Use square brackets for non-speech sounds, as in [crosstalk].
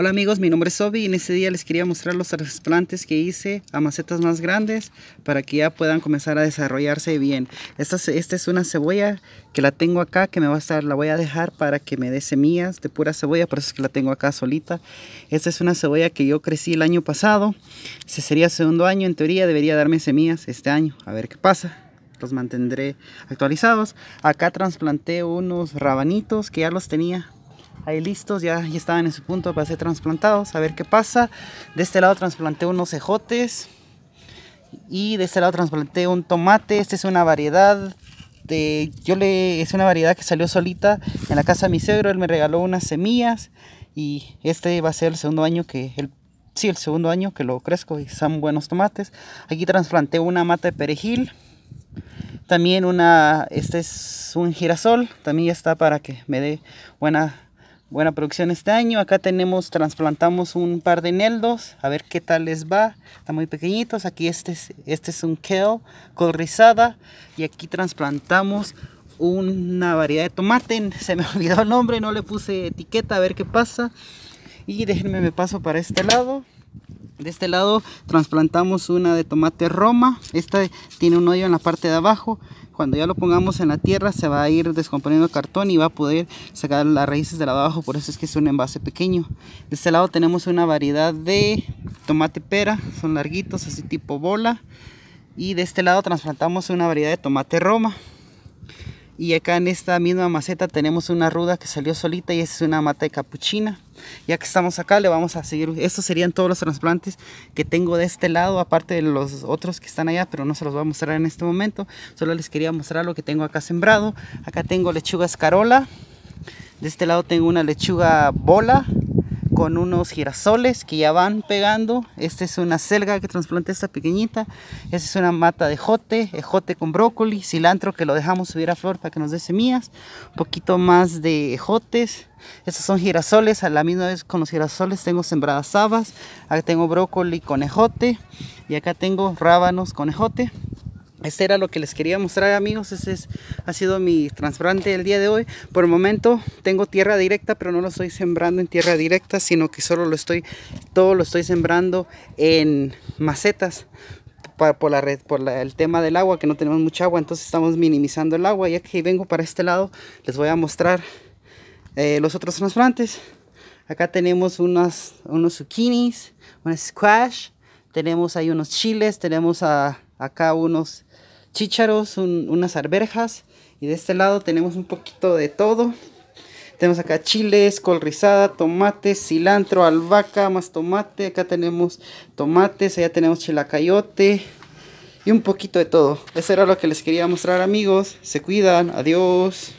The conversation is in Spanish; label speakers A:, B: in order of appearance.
A: Hola amigos, mi nombre es Sobi y en este día les quería mostrar los trasplantes que hice a macetas más grandes para que ya puedan comenzar a desarrollarse bien. Esta, es una cebolla que la tengo acá que me va a estar, la voy a dejar para que me dé semillas de pura cebolla, por eso es que la tengo acá solita. Esta es una cebolla que yo crecí el año pasado, ese sería segundo año, en teoría debería darme semillas este año, a ver qué pasa los mantendré actualizados. Acá trasplanté unos rabanitos que ya los tenía ahí listos, ya, ya estaban en su punto para ser trasplantados, a ver qué pasa. De este lado trasplanté unos cejotes y de este lado trasplanté un tomate, esta es una variedad de, yo le, es una variedad que salió solita en la casa de mi cegro. él me regaló unas semillas y este va a ser el segundo año que el sí, el segundo año que lo crezco y son buenos tomates. Aquí trasplanté una mata de perejil. También una, este es un girasol, también ya está para que me dé buena buena producción este año. Acá tenemos, trasplantamos un par de eneldos. a ver qué tal les va. Están muy pequeñitos. Aquí este es, este es un kale con rizada. Y aquí trasplantamos una variedad de tomate. [laughs] Se me olvidó el nombre, no le puse etiqueta, a ver qué pasa. Y déjenme me paso para este lado. De este lado trasplantamos una de tomate roma. Esta tiene un hoyo en la parte de abajo. Cuando ya lo pongamos en la tierra se va a ir descomponiendo el cartón y va a poder sacar las raíces de la abajo. Por eso es que es un envase pequeño. De este lado tenemos una variedad de tomate pera. Son larguitos, así tipo bola. Y de este lado trasplantamos una variedad de tomate roma y acá en esta misma maceta tenemos una ruda que salió solita y es una mata de capuchina ya que estamos acá le vamos a seguir estos serían todos los trasplantes que tengo de este lado aparte de los otros que están allá pero no se los voy a mostrar en este momento solo les quería mostrar lo que tengo acá sembrado acá tengo lechuga escarola de este lado tengo una lechuga bola con unos girasoles que ya van pegando. Esta es una selga que trasplanté esta pequeñita. Esta es una mata de jote, ejote con brócoli, cilantro que lo dejamos subir a flor para que nos dé semillas. Un poquito más de ejotes. Estos son girasoles, a la misma vez con los girasoles tengo sembradas habas, acá tengo brócoli con ejote y acá tengo rábanos con ejote este era lo que les quería mostrar amigos, este es, ha sido mi transplante el día de hoy. Por el momento tengo tierra directa, pero no lo estoy sembrando en tierra directa, sino que solo lo estoy, todo lo estoy sembrando en macetas por, la red, por el tema del agua, que no tenemos mucha agua, entonces estamos minimizando el agua. Ya que vengo para este lado, les voy a mostrar eh, los otros trasplantes. Acá tenemos unas, unos zucchinis, un squash, tenemos ahí unos chiles, tenemos a acá unos chícharos, unas arberjas y de este lado tenemos un poquito de todo. Tenemos acá chiles, col rizada, tomate, cilantro, albahaca, más tomate. Acá tenemos tomates, allá tenemos chilacayote y un poquito de todo. Eso era lo que les quería mostrar amigos. Se cuidan, adiós.